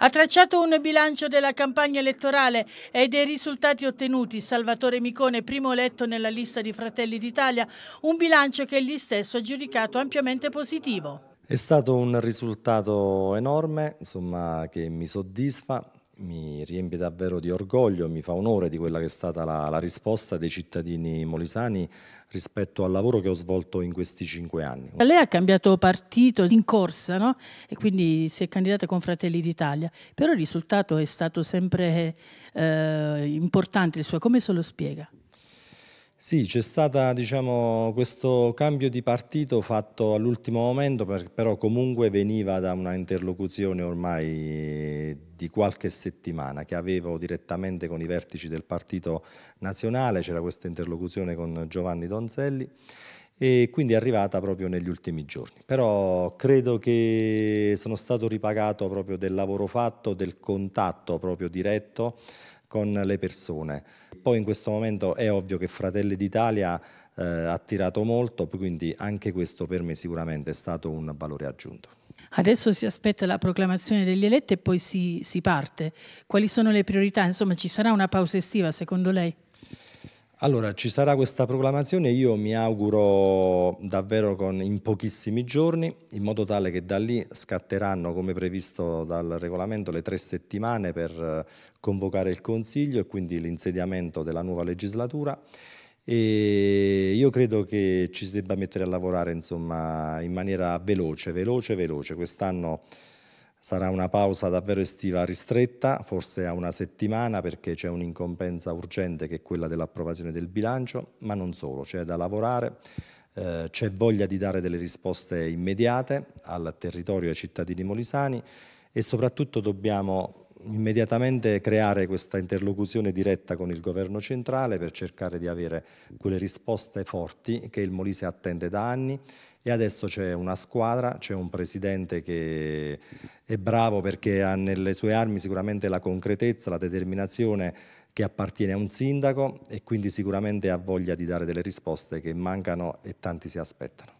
Ha tracciato un bilancio della campagna elettorale e dei risultati ottenuti Salvatore Micone, primo eletto nella lista di Fratelli d'Italia, un bilancio che egli stesso ha giudicato ampiamente positivo. È stato un risultato enorme, insomma, che mi soddisfa, mi riempie davvero di orgoglio, mi fa onore di quella che è stata la, la, risposta dei cittadini molisani rispetto al lavoro che ho svolto in questi cinque anni. Lei ha cambiato partito in corsa no? e quindi si è candidata con Fratelli d'Italia, però il risultato è stato sempre eh, importante, il suo. come se lo spiega? Sì, c'è stato diciamo, questo cambio di partito fatto all'ultimo momento, però comunque veniva da una interlocuzione ormai di qualche settimana che avevo direttamente con i vertici del partito nazionale, c'era questa interlocuzione con Giovanni Donzelli e quindi è arrivata proprio negli ultimi giorni. Però credo che sono stato ripagato proprio del lavoro fatto, del contatto proprio diretto con le persone. Poi in questo momento è ovvio che Fratelli d'Italia eh, ha tirato molto, quindi anche questo per me sicuramente è stato un valore aggiunto. Adesso si aspetta la proclamazione degli eletti e poi si, si, parte. Quali sono le priorità? Insomma, ci sarà una pausa estiva secondo lei? Allora, ci sarà questa proclamazione, io mi auguro davvero con, in pochissimi giorni, in modo tale che da lì scatteranno, come previsto dal regolamento, le tre settimane per eh, convocare il Consiglio e quindi l'insediamento della nuova legislatura e io credo che ci si debba mettere a lavorare insomma, in maniera veloce, veloce, veloce. Quest'anno sarà una pausa davvero estiva ristretta, forse a una settimana perché c'è un'incompensa urgente che è quella dell'approvazione del bilancio, ma non solo, c'è da lavorare. Eh, c'è voglia di dare delle risposte immediate al territorio e ai cittadini molisani e soprattutto dobbiamo immediatamente creare questa interlocuzione diretta con il governo centrale per cercare di avere quelle risposte forti che il Molise attende da anni e adesso c'è una squadra, c'è un presidente che è bravo perché ha nelle sue armi sicuramente la concretezza, la determinazione che appartiene a un sindaco e quindi sicuramente ha voglia di dare delle risposte che mancano e tanti si aspettano.